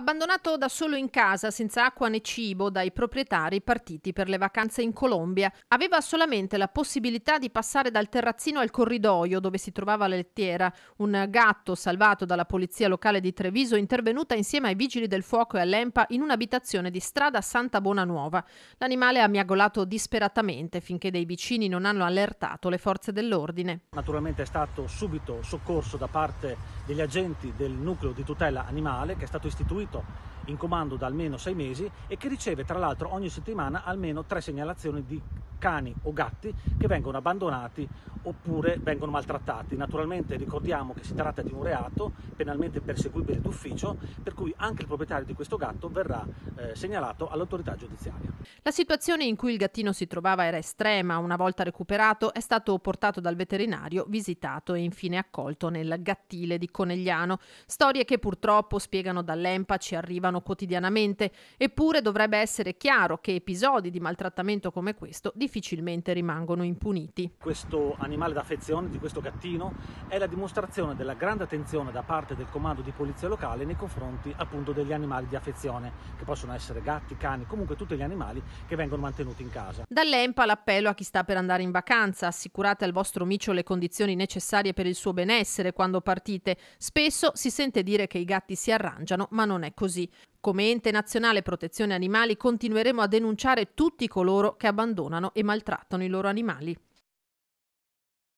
Abbandonato da solo in casa, senza acqua né cibo, dai proprietari partiti per le vacanze in Colombia, aveva solamente la possibilità di passare dal terrazzino al corridoio dove si trovava la lettiera. Un gatto salvato dalla polizia locale di Treviso, intervenuta insieme ai vigili del fuoco e all'EMPA in un'abitazione di strada Santa Bonanuova. L'animale ha miagolato disperatamente finché dei vicini non hanno allertato le forze dell'ordine. Naturalmente è stato subito soccorso da parte degli agenti del nucleo di tutela animale che è stato istituito esercito in comando da almeno sei mesi e che riceve tra l'altro ogni settimana almeno tre segnalazioni di cani o gatti che vengono abbandonati oppure vengono maltrattati. Naturalmente ricordiamo che si tratta di un reato penalmente perseguibile d'ufficio, per cui anche il proprietario di questo gatto verrà eh, segnalato all'autorità giudiziaria. La situazione in cui il gattino si trovava era estrema, una volta recuperato è stato portato dal veterinario, visitato e infine accolto nel gattile di Conegliano, storie che purtroppo spiegano dall'EMPA ci arrivano quotidianamente, eppure dovrebbe essere chiaro che episodi di maltrattamento come questo di difficilmente rimangono impuniti. Questo animale d'affezione di questo gattino è la dimostrazione della grande attenzione da parte del comando di polizia locale nei confronti appunto degli animali di affezione, che possono essere gatti, cani, comunque tutti gli animali che vengono mantenuti in casa. Dall'EMPA l'appello a chi sta per andare in vacanza, assicurate al vostro micio le condizioni necessarie per il suo benessere quando partite. Spesso si sente dire che i gatti si arrangiano, ma non è così. Come ente nazionale protezione animali continueremo a denunciare tutti coloro che abbandonano e maltrattano i loro animali.